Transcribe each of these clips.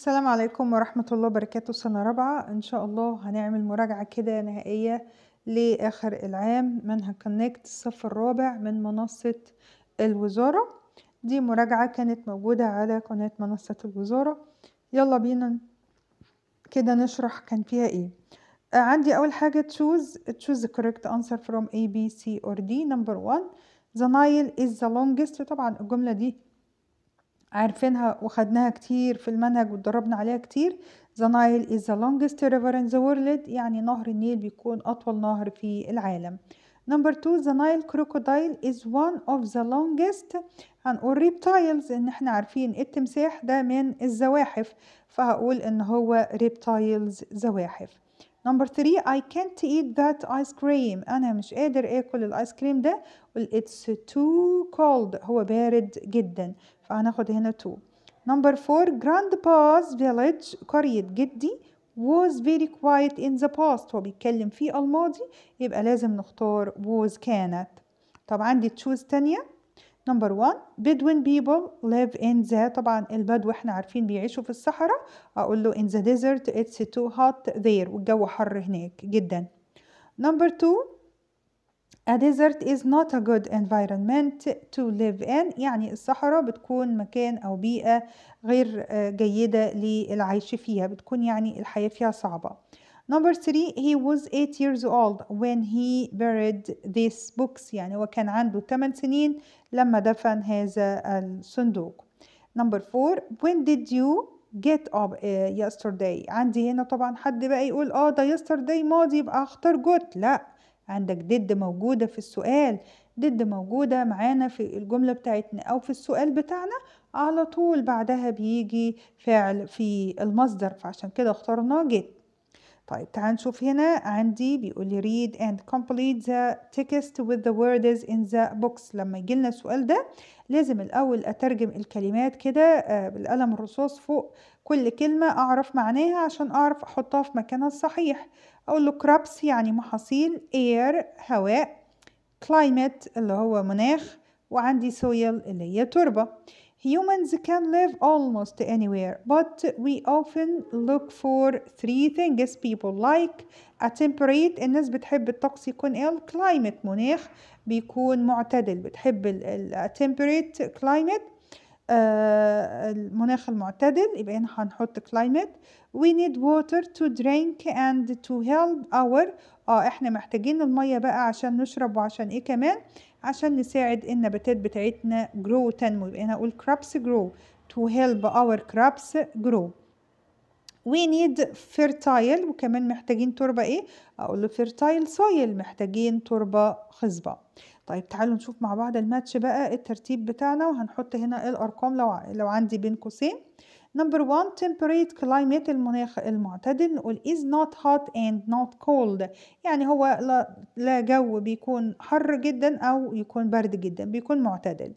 السلام عليكم ورحمة الله وبركاته سنة رابعة إن شاء الله هنعمل مراجعة كده نهائية لآخر العام منهج كونكت الصف الرابع من منصة الوزارة دي مراجعة كانت موجودة على قناة منصة الوزارة يلا بينا كده نشرح كان فيها إيه آه، عندي أول حاجة choose choose the correct answer from A, B, C or D number one the Nile is the longest طبعا الجملة دي عارفينها وخدناها كتير في المنهج وتدربنا عليها كتير The Nile is the longest river in the world يعني نهر النيل بيكون أطول نهر في العالم نمبر 2 the Nile crocodile is one of the longest هنقول reptiles ان احنا عارفين التمساح ده من الزواحف فهقول ان هو reptiles زواحف نمبر 3 I can't eat that ice cream أنا مش قادر آكل الآيس كريم ده it's too cold هو بارد جدا فهناخد هنا 2 نمبر 4 جراند باس قرية جدي was very quiet in the past هو بيتكلم في الماضي يبقى لازم نختار was كانت طب عندي تشوز تانية نمبر 1 بدوين بيبل live in the طبعا البدو احنا عارفين بيعيشوا في الصحراء اقول له in the desert it's too hot there والجو حر هناك جدا نمبر 2 A desert is not a good environment to live in يعني الصحراء بتكون مكان أو بيئة غير آه، جيدة للعيش فيها بتكون يعني الحياة فيها صعبة Number three, he was eight years old when he buried these books يعني هو كان عنده 8 سنين لما دفن هذا الصندوق Number four, when did you get up آه، yesterday عندي هنا طبعا حد بقى يقول اه ده yesterday ماضي يبقى اختار جوت لا عندك ضد موجودة في السؤال ضد موجودة معانا في الجملة بتاعتنا أو في السؤال بتاعنا على طول بعدها بيجي فعل في المصدر فعشان كده اخترنا جيت طيب تعال نشوف هنا عندي بيقول لي read and complete the text with the words in the box لما يجيلنا السؤال ده لازم الأول أترجم الكلمات كده آه، بالقلم الرصاص فوق كل كلمة أعرف معناها عشان أعرف أحطها في مكانها الصحيح أقول له crops يعني محاصيل air هواء climate اللي هو مناخ وعندي soil اللي هي تربة Humans can live almost anywhere, but we often look for three things people like a temperate الناس بتحب الطقس يكون ill climate مناخ بيكون معتدل بتحب ال temperate climate آه، المناخ المعتدل يبقى هنا هنحط climate we need water to drink and to help our اه احنا محتاجين المية بقى عشان نشرب وعشان ايه كمان عشان نساعد النباتات بتاعتنا grow تنمو يبقى هنا اقول crops grow to help our crops grow we need fertile وكمان محتاجين تربة ايه اقول له fertile soil محتاجين تربة خصبة طيب تعالوا نشوف مع بعض الماتش بقى الترتيب بتاعنا وهنحط هنا الأرقام لو لو عندي بين قوسين نمبر 1 temperate climate المناخ المعتدل نقول is not hot and not cold يعني هو لا, جو بيكون حر جدا أو يكون برد جدا بيكون معتدل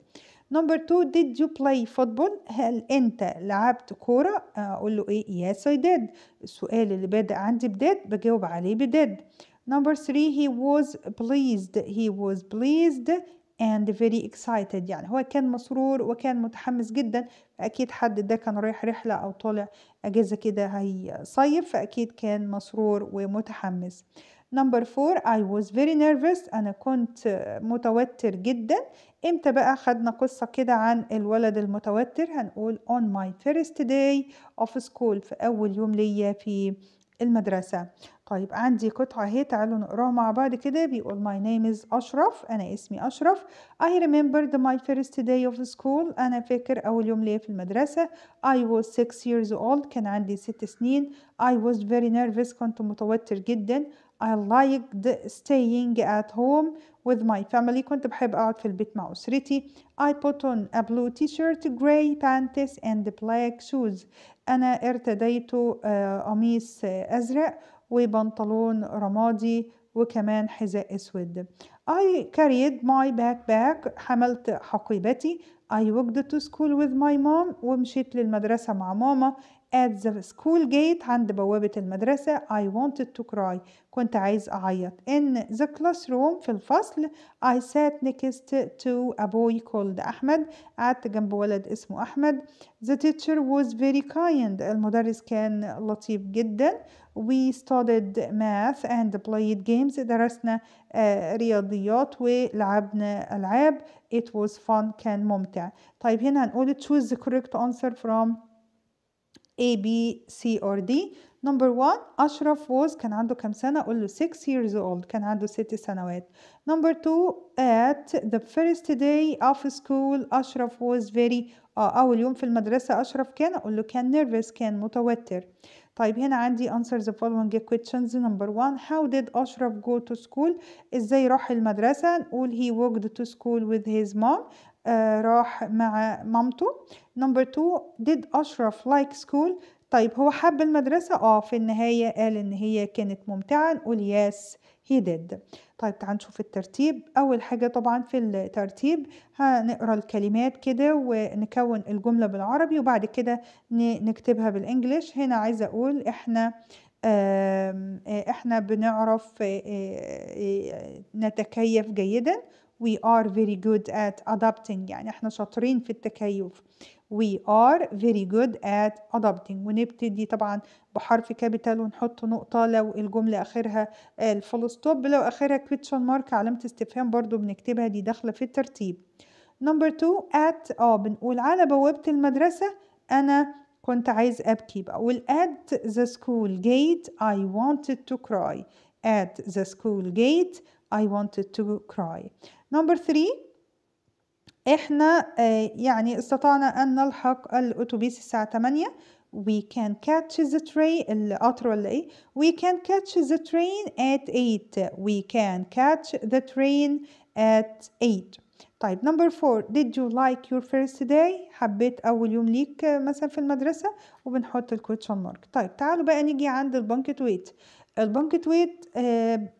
نمبر 2 did you play football هل انت لعبت كوره آه، اقول له ايه yes I did السؤال اللي بادئ عندي بديد بجاوب عليه بديد Number three, he was pleased. He was pleased and very excited يعني هو كان مسرور وكان متحمس جدا أكيد حد ده كان رايح رحلة أو طالع أجازة كده هيصيف فأكيد كان مسرور ومتحمس Number four, I was very nervous أنا كنت متوتر جدا إمتى بقى خدنا قصة كده عن الولد المتوتر هنقول on my first day of school في أول يوم ليا في المدرسة طيب عندي قطعة اهي تعالوا نقراها مع بعض كده بيقول my name is أشرف أنا اسمي أشرف I remembered my first day of school أنا فاكر أول يوم ليا في المدرسة I was six years old كان عندي ست سنين I was very nervous كنت متوتر جدا I liked staying at home with my family كنت بحب أقعد في البيت مع أسرتي I put on a blue t-shirt, gray pants and black shoes أنا ارتديت آه، قميص آه، أزرق وبنطلون رمادي وكمان حذاء اسود I carried my backpack حملت حقيبتي I walked to school with my mom ومشيت للمدرسة مع ماما at the school gate عند بوابة المدرسة I wanted to cry كنت عايز أعيط in the classroom في الفصل I sat next to a boy called أحمد قعدت جنب ولد اسمه أحمد the teacher was very kind المدرس كان لطيف جدا we studied math and played games درسنا رياضيات ولعبنا ألعاب it was fun كان ممتع طيب هنا هنقول choose the correct answer from a, B, C, or D. Number one, Ashraf was كان عنده كم سنة؟ أقول six years old. كان عنده ست سنوات. Number two, at the first day of school, Ashraf was very uh, أول يوم في المدرسة أشرف كان أقول له كان nervous كان متوتر. طيب هنا عندي answer the following questions. Number one, how did Ashraf go to school? Is إزاي راح madrasa? نقول he walked to school with his mom. Uh, راح مع مامته. نمبر 2 did أشرف like school طيب هو حب المدرسة اه في النهاية قال ان هي كانت ممتعة نقول yes he did طيب تعال نشوف الترتيب اول حاجة طبعا في الترتيب هنقرا الكلمات كده ونكون الجملة بالعربي وبعد كده نكتبها بالانجليش هنا عايزة اقول احنا احنا بنعرف آه، آه، نتكيف جيدا we are very good at adapting يعني احنا شاطرين في التكيف we are very good at adapting ونبتدي طبعا بحرف كابيتال ونحط نقطة لو الجملة آخرها الفول ستوب لو آخرها كويتشن مارك علامة استفهام برضو بنكتبها دي داخلة في الترتيب نمبر 2 at اه بنقول على بوابة المدرسة أنا كنت عايز أبكي بقول at the school gate I wanted to cry at the school gate I wanted to cry نمبر 3 احنا آه، يعني استطعنا ان نلحق الاتوبيس الساعة 8 we can catch the train القطر ولا ايه we can catch the train at 8 we can catch the train at 8 طيب نمبر 4 did you like your first day حبيت اول يوم ليك مثلا في المدرسة وبنحط الكويتشن مارك طيب تعالوا بقى نيجي عند البنكت ويت البنكت ويت آه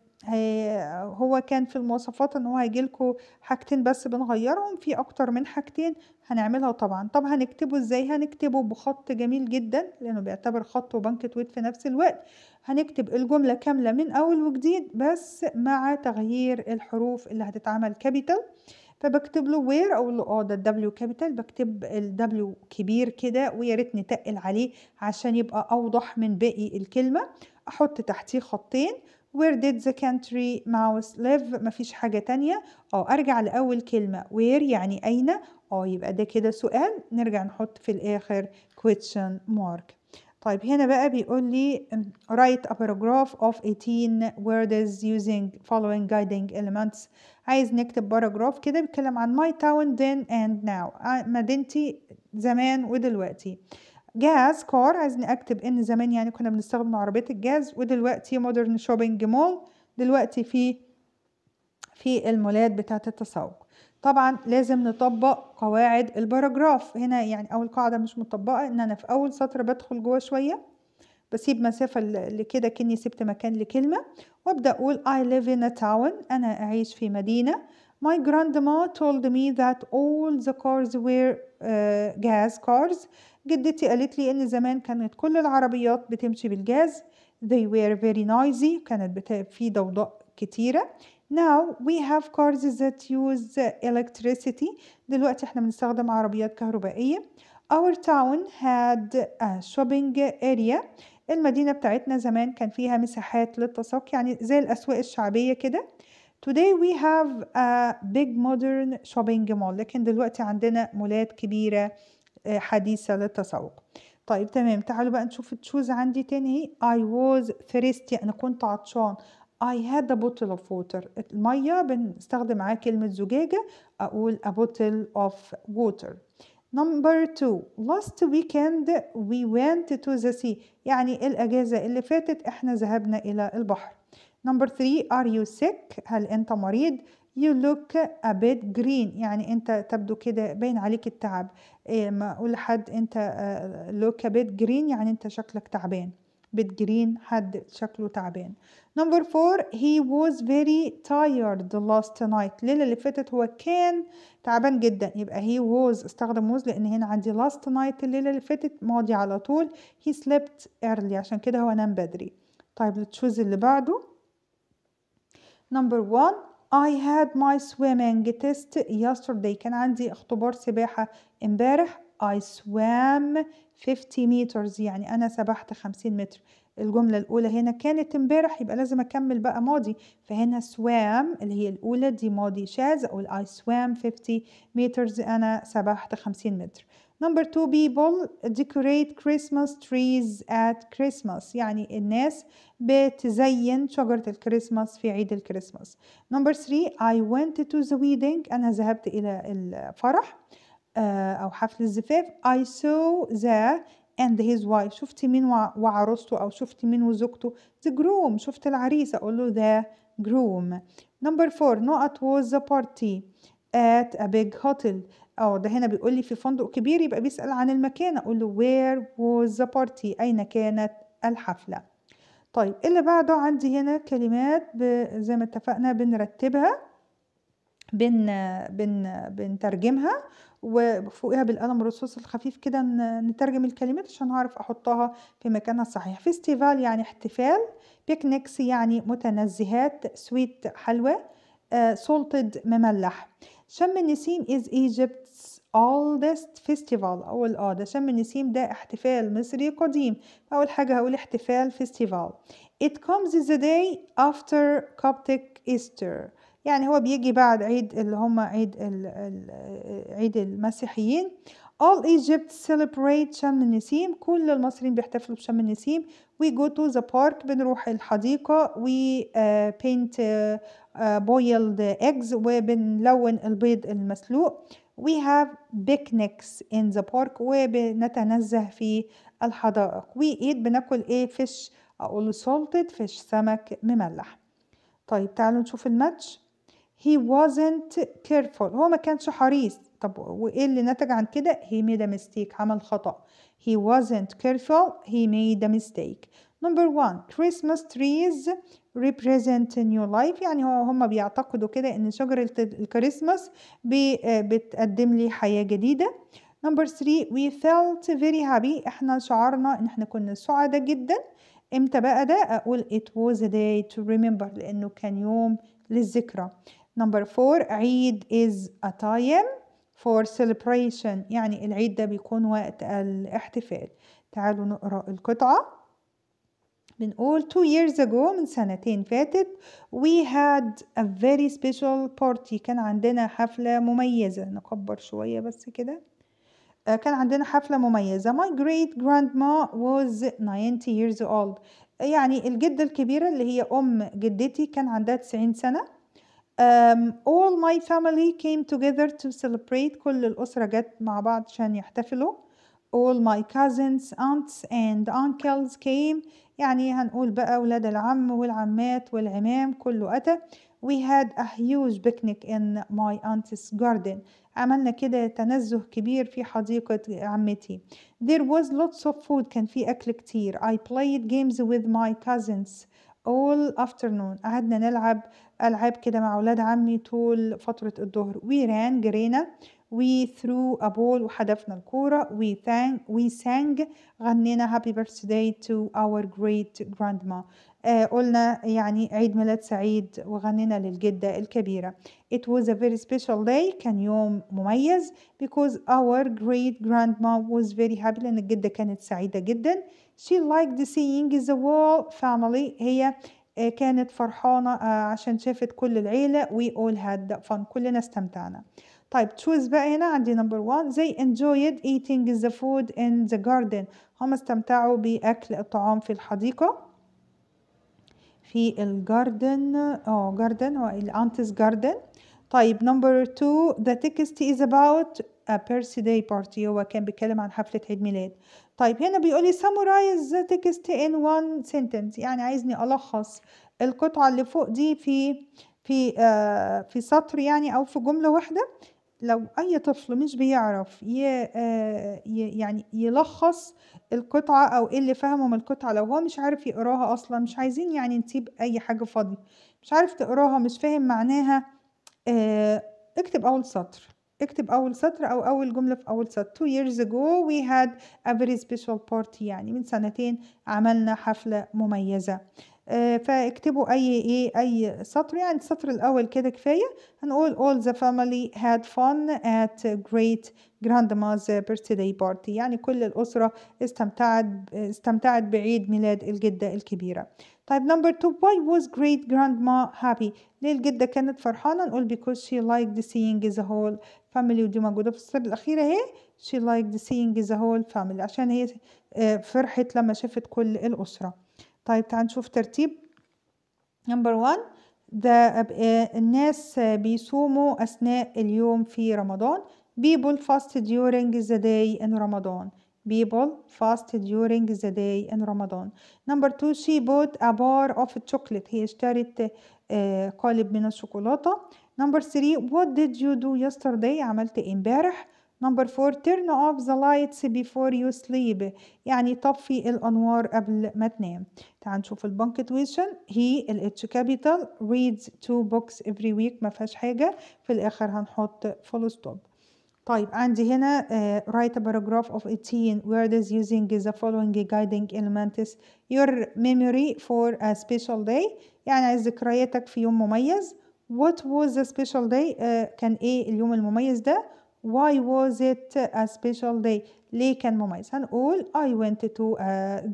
هو كان في المواصفات ان هو هيجيلكوا حاجتين بس بنغيرهم في اكتر من حاجتين هنعملها طبعا طب هنكتبه ازاي هنكتبه بخط جميل جدا لانه بيعتبر خط وبنك تويت في نفس الوقت هنكتب الجملة كاملة من اول وجديد بس مع تغيير الحروف اللي هتتعمل كابيتال فبكتب له وير او له اه ده الدبليو كابيتال بكتب الدبليو كبير كده ويا ريت نتقل عليه عشان يبقى اوضح من باقي الكلمه احط تحتيه خطين where did the country mouse live مفيش حاجة تانية اه ارجع لأول كلمة where يعني أين اه يبقى ده كده سؤال نرجع نحط في الآخر question mark طيب هنا بقى بيقول لي write a paragraph of 18 words using following guiding elements عايز نكتب باراجراف كده بيتكلم عن my town then and now آه، مدينتي زمان ودلوقتي جاز كار عايزني اكتب ان زمان يعني كنا بنستخدم عربيه الجاز ودلوقتي مودرن شوبينج مول دلوقتي في في المولات بتاعه التسوق طبعا لازم نطبق قواعد الباراجراف هنا يعني اول قاعده مش مطبقه ان انا في اول سطر بدخل جوه شويه بسيب مسافه لكده كاني سبت مكان لكلمه وابدا اقول I live in a town انا اعيش في مدينه My grandma told me that all the cars were uh, gas cars. جدتي قالت لي إن زمان كانت كل العربيات بتمشي بالجاز. They were very noisy. كانت بت... في ضوضاء كتيرة. Now we have cars that use electricity. دلوقتي احنا بنستخدم عربيات كهربائية. Our town had a shopping area. المدينة بتاعتنا زمان كان فيها مساحات للتسوق يعني زي الأسواق الشعبية كده. Today we have a big modern shopping mall لكن دلوقتي عندنا مولات كبيرة آه، حديثة للتسوق طيب تمام تعالوا بقى نشوف تشوز عندي تاني I was thirsty أنا كنت عطشان I had a bottle of water المية بنستخدم معاه كلمة زجاجة أقول a bottle of water Number two last weekend we went to the sea يعني الأجازة اللي فاتت إحنا ذهبنا إلى البحر نمبر ثري are you sick هل انت مريض you look a bit green يعني انت تبدو كده باين عليك التعب إيه ما اقول لحد انت آه، look a bit green يعني انت شكلك تعبان bit green حد شكله تعبان نمبر فور he was very tired last night الليلة اللي فاتت هو كان تعبان جدا يبقى he was استخدم was لان هنا عندي last night الليلة اللي فاتت ماضي على طول he slept early عشان كده هو نام بدري طيب تشوز اللي بعده نمبر 1 I had my swimming test yesterday كان عندي اختبار سباحة امبارح I swam 50 meters يعني أنا سبحت 50 متر الجملة الأولى هنا كانت امبارح يبقى لازم أكمل بقى ماضي فهنا swam اللي هي الأولى دي ماضي شاذ أقول I swam 50 meters أنا سبحت 50 متر Number two, people decorate Christmas trees at Christmas يعني الناس بتزين شجرة الكريسماس في عيد الكريسماس. Number three, I went to the wedding أنا ذهبت إلى الفرح أو حفل الزفاف. I saw the and his wife شفت مين وعروسته أو شفت مين وزوجته the groom شفت العريس أقول له the groom. Number four, not at was the party. at a big hotel اه ده هنا بيقول لي في فندق كبير يبقى بيسأل عن المكان اقول له where was the party اين كانت الحفلة طيب اللي بعده عندي هنا كلمات زي ما اتفقنا بنرتبها بن بن بنترجمها وفوقها بالقلم الرصاص الخفيف كده نترجم الكلمات عشان اعرف احطها في مكانها الصحيح فيستيفال يعني احتفال بيكنيكس يعني متنزهات سويت حلوى سولتد آه، مملح شم النسيم is Egypt's oldest festival أو آه، ده شم النسيم ده احتفال مصري قديم أول حاجة هقول احتفال festival It comes the day after Coptic Easter يعني هو بيجي بعد عيد اللي هما عيد ال عيد المسيحيين All Egypt celebrate شم النسيم كل المصريين بيحتفلوا بشم النسيم We go to the park بنروح الحديقة We uh, paint uh, boiled eggs وبنلون البيض المسلوق we have picnics in the park وبنتنزه في الحدائق we eat بناكل ايه fish اقول salted fish سمك مملح طيب تعالوا نشوف الماتش he wasn't careful هو ما كانش حريص طب وايه اللي نتج عن كده he made a mistake عمل خطأ he wasn't careful he made a mistake number one Christmas trees represent new life يعني هو هم بيعتقدوا كده ان شجرة الكريسماس آه، بتقدم لي حياة جديدة نمبر 3 we felt very happy احنا شعرنا ان احنا كنا سعداء جدا امتى بقى ده اقول it was a day to remember لانه كان يوم للذكرى نمبر 4 عيد is a time for celebration يعني العيد ده بيكون وقت الاحتفال تعالوا نقرا القطعه بنقول two years ago من سنتين فاتت we had a very special party كان عندنا حفلة مميزة نكبر شوية بس كده آه، كان عندنا حفلة مميزة my great grandma was 90 years old يعني الجدة الكبيرة اللي هي أم جدتي كان عندها 90 سنة um, all my family came together to celebrate كل الأسرة جت مع بعض عشان يحتفلوا all my cousins aunts and uncles came يعني هنقول بقى ولاد العم والعمات والعمام كله أتى We had a huge picnic in my aunt's garden عملنا كده تنزه كبير في حديقة عمتي There was lots of food كان في أكل كتير I played games with my cousins all afternoon قعدنا نلعب ألعاب كده مع أولاد عمي طول فترة الظهر We ran جرينا we threw a ball وحدفنا الكورة we sang we sang غنينا happy birthday to our great grandma uh, قلنا يعني عيد ميلاد سعيد وغنينا للجدة الكبيرة it was a very special day كان يوم مميز because our great grandma was very happy لأن الجدة كانت سعيدة جدا she liked seeing the whole family هي كانت فرحانة عشان شافت كل العيلة we all had fun كلنا استمتعنا طيب choose بقى هنا عندي نمبر 1 they enjoyed eating the food in the garden هم استمتعوا بأكل الطعام في الحديقة في الجاردن اه جاردن هو الانتس جاردن طيب نمبر 2 the text is about a birthday party هو كان بيتكلم عن حفلة عيد ميلاد طيب هنا بيقول لي summarize the text in one sentence يعني عايزني ألخص القطعة اللي فوق دي في في آه في سطر يعني أو في جملة واحدة لو اي طفل مش بيعرف آه، ي... يعني يلخص القطعه او ايه اللي فهمه من القطعه لو هو مش عارف يقراها اصلا مش عايزين يعني نسيب اي حاجه فاضيه مش عارف تقراها مش فاهم معناها آه، اكتب اول سطر اكتب اول سطر او اول جمله في اول سطر two years ago we had a very special party يعني من سنتين عملنا حفله مميزه آه، فاكتبوا اي ايه اي سطر يعني السطر الاول كده كفايه هنقول all the family had fun at great grandma's birthday party يعني كل الاسره استمتعت استمتعت بعيد ميلاد الجده الكبيره طيب نمبر 2 why was great grandma happy ليه الجدة كانت فرحانة نقول because she liked seeing the whole family ودي موجودة في السطر الأخير أهي she liked seeing the whole family عشان هي آه، فرحت لما شافت كل الأسرة طيب تعال نشوف ترتيب نمبر 1 آه، الناس بيصوموا اثناء اليوم في رمضان people فاست ديورينج ذا داي ان رمضان people فاست ديورينج ذا داي ان رمضان نمبر 2 شي بوت ا بار اوف chocolate هي اشترت آه، قالب من الشوكولاته نمبر 3 وات ديد يو دو يسترداي عملت إيه امبارح نمبر 4 turn off the lights before you sleep يعني طفي الأنوار قبل ما تنام تعال نشوف البنك تويشن هي الاتش كابيتال reads two books every week ما فيهاش حاجة في الآخر هنحط full stop طيب عندي هنا uh, write a paragraph of 18 words using the following guiding elements your memory for a special day يعني عايز ذكرياتك في يوم مميز what was the special day uh, كان ايه اليوم المميز ده why was it a special day ليه كان مميز هنقول I went to uh,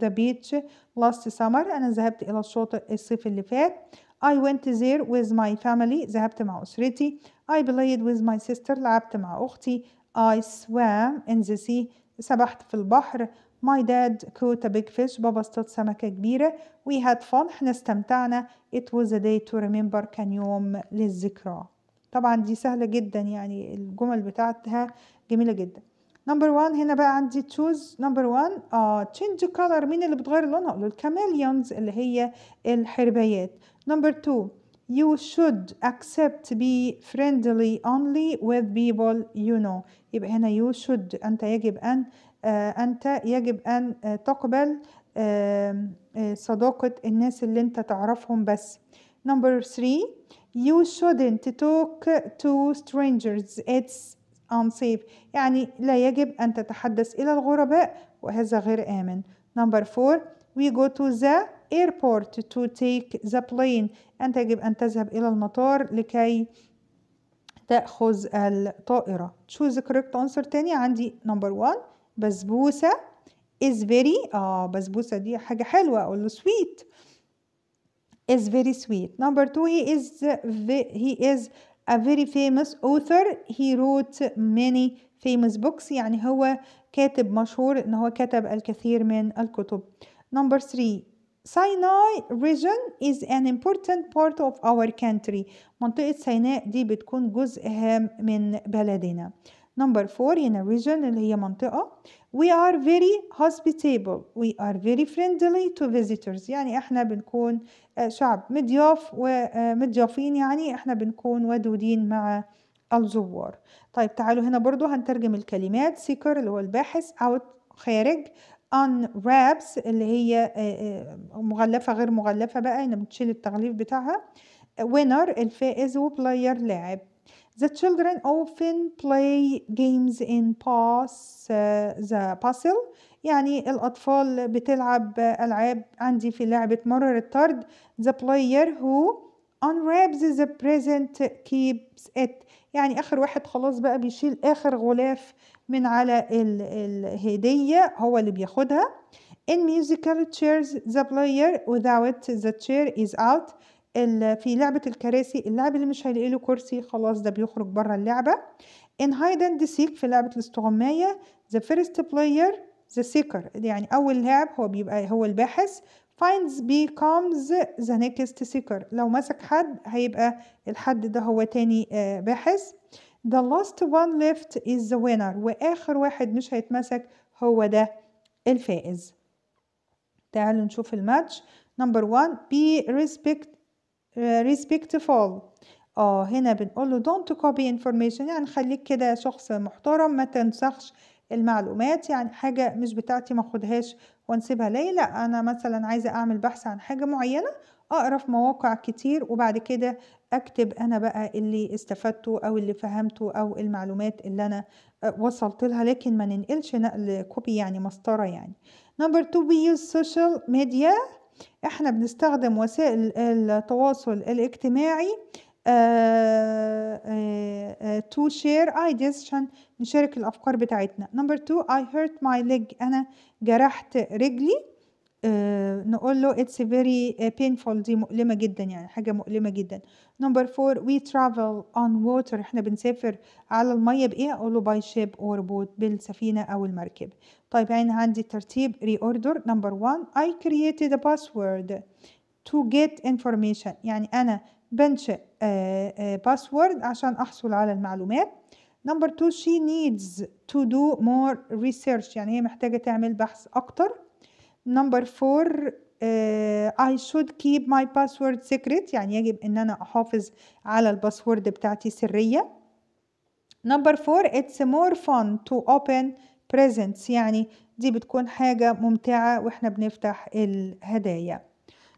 the beach last summer أنا ذهبت إلى الشاطئ الصيف اللي فات I went there with my family ذهبت مع أسرتي I played with my sister لعبت مع أختي I swam in the sea سبحت في البحر My dad caught a big fish بابا اصطاد سمكة كبيرة We had fun احنا استمتعنا It was a day to remember كان يوم للذكرى طبعا دي سهلة جدا يعني الجمل بتاعتها جميلة جدا نمبر 1 هنا بقى عندي تشوز نمبر 1 اه تشينج كلر مين اللي بتغير لونها اقول الكاميليونز اللي هي الحربيات نمبر 2 you should accept be friendly only with people you know يبقى هنا you should أنت يجب أن آه أنت يجب أن آه تقبل آه صداقة الناس اللي أنت تعرفهم بس نمبر 3 You shouldn't talk to strangers. It's unsafe. يعني لا يجب أن تتحدث إلى الغرباء وهذا غير آمن. Number four, we go to the airport to take the plane. أنت يجب أن تذهب إلى المطار لكي تأخذ الطائرة. Choose the correct answer تاني عندي number one بسبوسة is very آه بسبوسة دي حاجة حلوة أقول له sweet. is very sweet. Number two, he is he is a very famous author. He wrote many famous books. يعني هو كاتب مشهور ان هو كتب الكثير من الكتب. Number three, Sinai region is an important part of our country. منطقة سيناء دي بتكون جزء هام من بلدنا. نمبر فور هنا region اللي هي منطقة we are very hospitable we are very friendly to visitors يعني احنا بنكون آه، شعب مضياف ومضيافين آه، يعني احنا بنكون ودودين مع الزوار طيب تعالوا هنا برضو هنترجم الكلمات seeker اللي هو الباحث out خارج on اللي هي آه، مغلفة غير مغلفة بقى هنا بتشيل التغليف بتاعها winner الفائز وبلاير لاعب The children often play games in pass the puzzle يعني الأطفال بتلعب ألعاب عندي في لعبة مرر الطرد the player who unwraps the present keeps it يعني آخر واحد خلاص بقى بيشيل آخر غلاف من على ال الهدية هو اللي بياخدها in musical chairs the player without the chair is out في لعبة الكراسي اللاعب اللي مش هيلاقي له كرسي خلاص ده بيخرج بره اللعبة in hide and seek في لعبة الاستغماية the first player the seeker يعني أول لاعب هو بيبقى هو الباحث finds becomes the next seeker لو مسك حد هيبقى الحد ده هو تاني آه، باحث the last one left is the winner وآخر واحد مش هيتمسك هو ده الفائز تعالوا نشوف الماتش نمبر 1 be respect Uh, respectful اه هنا بنقول له don't copy information يعني خليك كده شخص محترم ما تنسخش المعلومات يعني حاجة مش بتاعتي ما اخدهاش وانسيبها ليا لا انا مثلا عايزة اعمل بحث عن حاجة معينة اقرا في مواقع كتير وبعد كده اكتب انا بقى اللي استفدته او اللي فهمته او المعلومات اللي انا آه، وصلت لها لكن ما ننقلش نقل كوبي يعني مسطرة يعني نمبر 2 we use social media احنا بنستخدم وسائل التواصل الاجتماعي تو شير ايديز عشان نشارك الافكار بتاعتنا نمبر 2 اي هيرت ماي ليج انا جرحت رجلي آه نقول له it's very painful دي مؤلمة جدا يعني حاجة مؤلمة جدا نمبر 4 we travel on water احنا بنسافر على المية بايه اقول له by ship or boat بالسفينة او المركب طيب هنا عندي ترتيب reorder number one I created a password to get information يعني أنا بنشئ password عشان أحصل على المعلومات number two she needs to do more research يعني هي محتاجة تعمل بحث أكتر number four uh, I should keep my password secret يعني يجب ان انا احافظ على الباسورد بتاعتي سرية number four it's more fun to open presents يعني دي بتكون حاجة ممتعة واحنا بنفتح الهدايا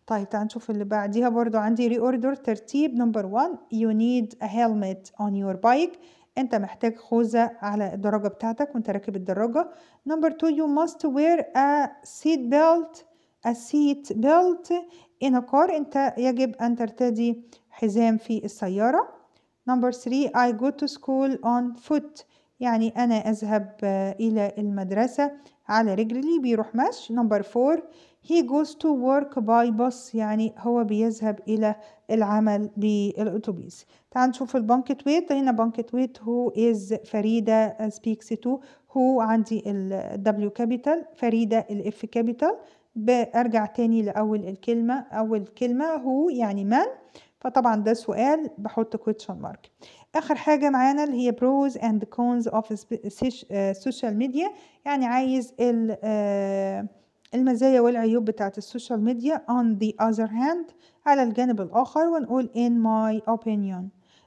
طيب تعال نشوف اللي بعديها برضو عندي reorder ترتيب نمبر 1 you need a helmet on your bike انت محتاج خوذة على الدراجة بتاعتك وانت راكب الدراجة نمبر 2 you must wear a seat belt a seat belt in a car انت يجب ان ترتدي حزام في السيارة نمبر 3 I go to school on foot يعني أنا أذهب آه، إلى المدرسة على رجلي بيروح مش نمبر فور he goes to work by bus يعني هو بيذهب إلى العمل بالأتوبيس تعال نشوف البانكت ويت هنا بانكت ويت هو is فريدة آه، speaks to هو عندي ال W capital فريدة ال F capital برجع تاني لأول الكلمة أول كلمة هو يعني من فطبعا ده سؤال بحط كويتشن مارك اخر حاجه معانا اللي هي بروز اند كونز اوف السوشيال ميديا يعني عايز آه، المزايا والعيوب بتاعه السوشيال ميديا on the other hand على الجانب الاخر ونقول in my opinion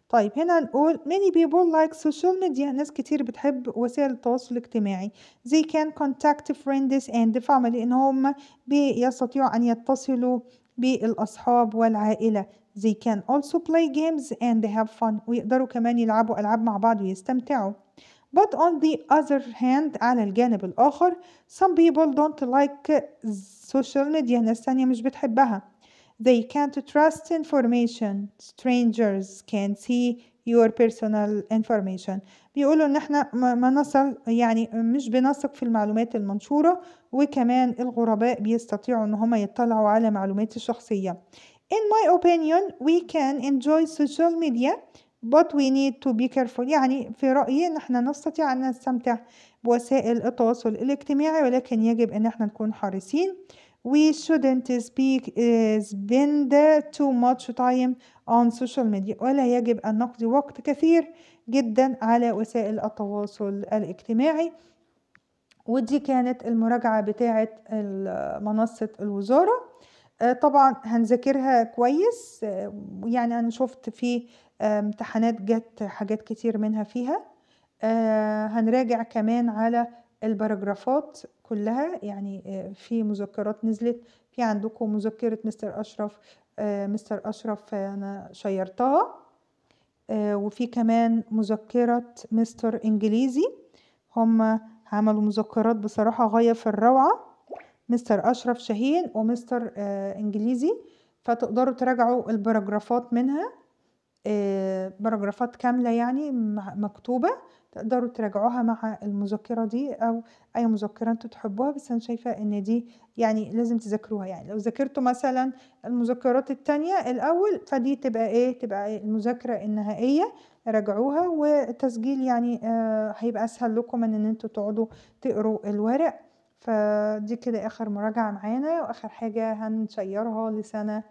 طيب هنا نقول many people like social media ناس كتير بتحب وسائل التواصل الاجتماعي they can contact friends and family ان هم بيستطيعوا ان يتصلوا بالأصحاب والعائلة they can also play games and they have fun ويقدروا كمان يلعبوا ألعاب مع بعض ويستمتعوا But on the other hand على الجانب الآخر some people don't like social media ناس تانية مش بتحبها They can't trust information. Strangers can see your personal information بيقولوا ان احنا ما نصل يعني مش بنثق في المعلومات المنشورة وكمان الغرباء بيستطيعوا ان هم يطلعوا على معلومات الشخصية In my opinion we can enjoy social media but we need to be careful يعني في رأيي ان احنا نستطيع ان نستمتع بوسائل التواصل الاجتماعي ولكن يجب ان احنا نكون حريصين we shouldn't speak eh, spend too much time on social media ولا يجب أن نقضي وقت كثير جدا على وسائل التواصل الاجتماعي ودي كانت المراجعة بتاعة منصة الوزارة آه، طبعا هنذاكرها كويس آه، يعني أنا شفت في آه، امتحانات جت حاجات كتير منها فيها هنراجع كمان على البراجرافات كلها يعني آه، في مذكرات نزلت في عندكم مذكرة مستر أشرف آه، مستر أشرف أنا شيرتها آه، وفي كمان مذكرة مستر إنجليزي هم عملوا مذكرات بصراحة غاية في الروعة مستر أشرف شاهين ومستر إنجليزي فتقدروا تراجعوا البراجرافات منها آه، باراجرافات كاملة يعني مكتوبة تقدروا تراجعوها مع المذكرة دي أو أي مذكرة أنتوا تحبوها بس أنا شايفة إن دي يعني لازم تذاكروها يعني لو ذاكرتوا مثلا المذكرات التانية الأول فدي تبقى إيه تبقى إيه المذاكرة النهائية راجعوها والتسجيل يعني آه، هيبقى أسهل لكم من إن أنتوا تقعدوا تقروا الورق فدي كده آخر مراجعة معانا وآخر حاجة هنشيرها لسنة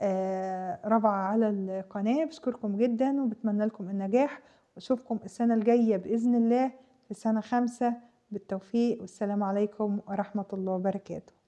آه، رابعة على القناة بشكركم جدا وبتمنى لكم النجاح واشوفكم السنة الجاية بإذن الله في سنة خمسة بالتوفيق والسلام عليكم ورحمة الله وبركاته